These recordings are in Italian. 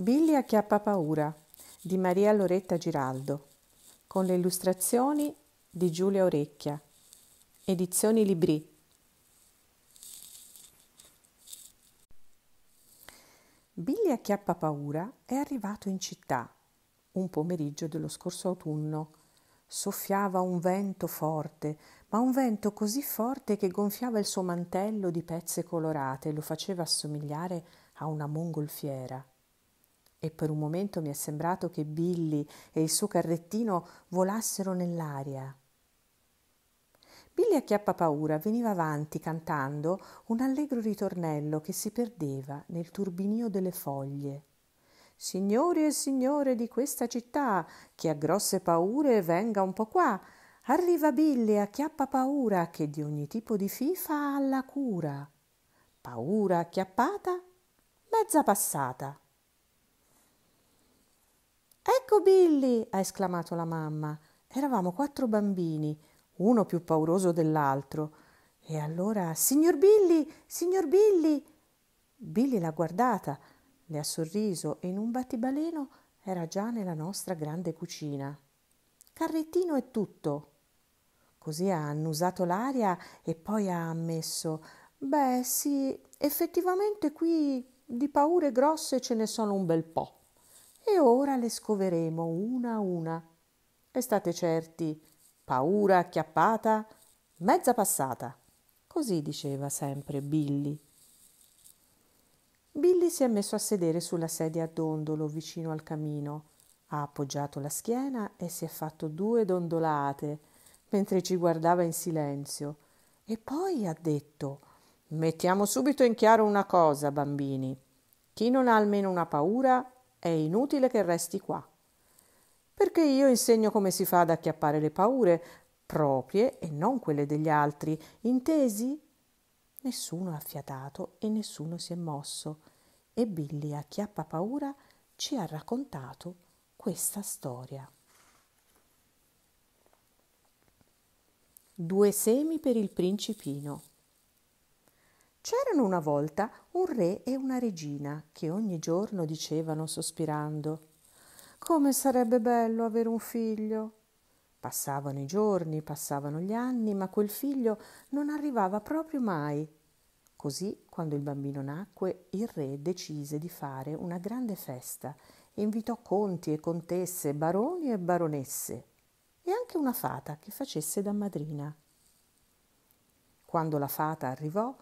Billy acchiappa paura di Maria Loretta Giraldo con le illustrazioni di Giulia Orecchia Edizioni Libri Billy acchiappa paura è arrivato in città un pomeriggio dello scorso autunno soffiava un vento forte, ma un vento così forte che gonfiava il suo mantello di pezze colorate e lo faceva assomigliare a una mongolfiera e per un momento mi è sembrato che Billy e il suo carrettino volassero nell'aria. Billy a chiappa paura veniva avanti cantando un allegro ritornello che si perdeva nel turbinio delle foglie. Signori e signore di questa città, chi ha grosse paure venga un po' qua. Arriva Billy a chiappa paura che di ogni tipo di fifa ha la cura. Paura acchiappata, mezza passata. Ecco Billy! ha esclamato la mamma. Eravamo quattro bambini, uno più pauroso dell'altro. E allora, signor Billy, signor Billy! Billy l'ha guardata, le ha sorriso e in un battibaleno era già nella nostra grande cucina. Carrettino e tutto. Così ha annusato l'aria e poi ha ammesso: Beh, sì, effettivamente qui di paure grosse ce ne sono un bel po' e ora le scoveremo una a una. E state certi, paura acchiappata, mezza passata. Così diceva sempre Billy. Billy si è messo a sedere sulla sedia a dondolo vicino al camino, ha appoggiato la schiena e si è fatto due dondolate mentre ci guardava in silenzio. E poi ha detto Mettiamo subito in chiaro una cosa, bambini. Chi non ha almeno una paura è inutile che resti qua. Perché io insegno come si fa ad acchiappare le paure proprie e non quelle degli altri, intesi? Nessuno ha fiatato e nessuno si è mosso. E Billy, a chiappa paura, ci ha raccontato questa storia. Due semi per il principino. C'erano una volta un re e una regina che ogni giorno dicevano sospirando Come sarebbe bello avere un figlio. Passavano i giorni, passavano gli anni, ma quel figlio non arrivava proprio mai. Così, quando il bambino nacque, il re decise di fare una grande festa e invitò conti e contesse, baroni e baronesse e anche una fata che facesse da madrina. Quando la fata arrivò,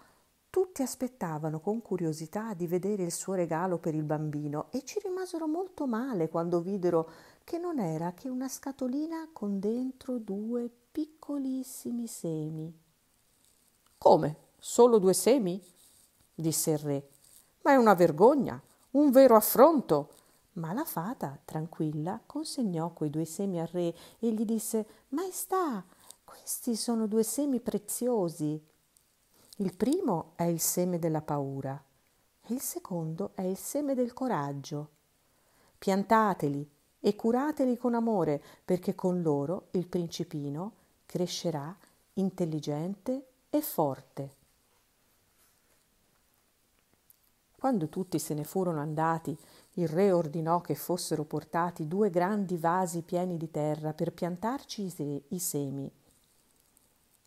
tutti aspettavano con curiosità di vedere il suo regalo per il bambino e ci rimasero molto male quando videro che non era che una scatolina con dentro due piccolissimi semi. Come? Solo due semi? disse il re. Ma è una vergogna, un vero affronto. Ma la fata, tranquilla, consegnò quei due semi al re e gli disse Maestà, questi sono due semi preziosi. Il primo è il seme della paura e il secondo è il seme del coraggio. Piantateli e curateli con amore, perché con loro il principino crescerà intelligente e forte. Quando tutti se ne furono andati, il re ordinò che fossero portati due grandi vasi pieni di terra per piantarci i semi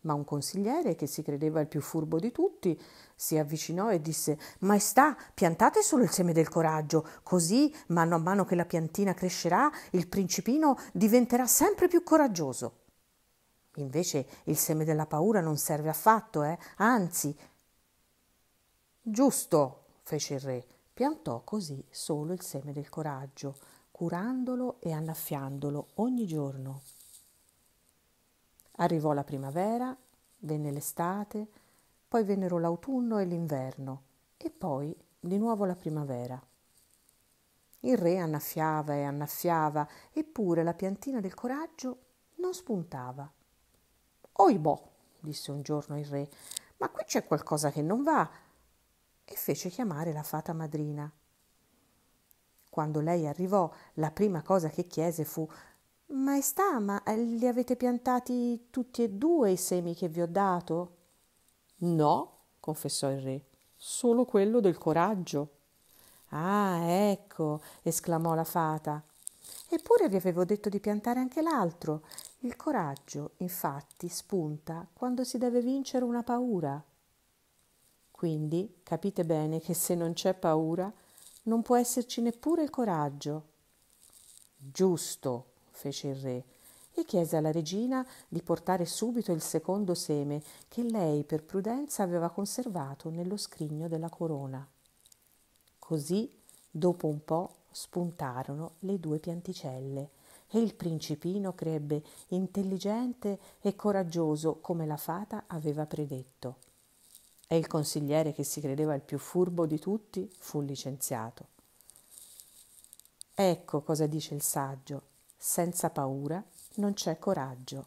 ma un consigliere, che si credeva il più furbo di tutti, si avvicinò e disse Maestà, piantate solo il seme del coraggio, così, mano a mano che la piantina crescerà, il principino diventerà sempre più coraggioso. Invece il seme della paura non serve affatto, eh? anzi. Giusto, fece il re, piantò così solo il seme del coraggio, curandolo e annaffiandolo ogni giorno. Arrivò la primavera, venne l'estate, poi vennero l'autunno e l'inverno e poi di nuovo la primavera. Il re annaffiava e annaffiava, eppure la piantina del coraggio non spuntava. Oibò, disse un giorno il re, ma qui c'è qualcosa che non va. E fece chiamare la fata madrina. Quando lei arrivò, la prima cosa che chiese fu Maestà, ma eh, li avete piantati tutti e due i semi che vi ho dato? No, confessò il re, solo quello del coraggio. Ah, ecco, esclamò la fata. Eppure vi avevo detto di piantare anche l'altro. Il coraggio, infatti, spunta quando si deve vincere una paura. Quindi capite bene che se non c'è paura, non può esserci neppure il coraggio. Giusto, fece il re e chiese alla regina di portare subito il secondo seme che lei per prudenza aveva conservato nello scrigno della corona. Così, dopo un po', spuntarono le due pianticelle e il principino crebbe intelligente e coraggioso come la fata aveva predetto. E il consigliere che si credeva il più furbo di tutti fu licenziato. Ecco cosa dice il saggio. Senza paura non c'è coraggio.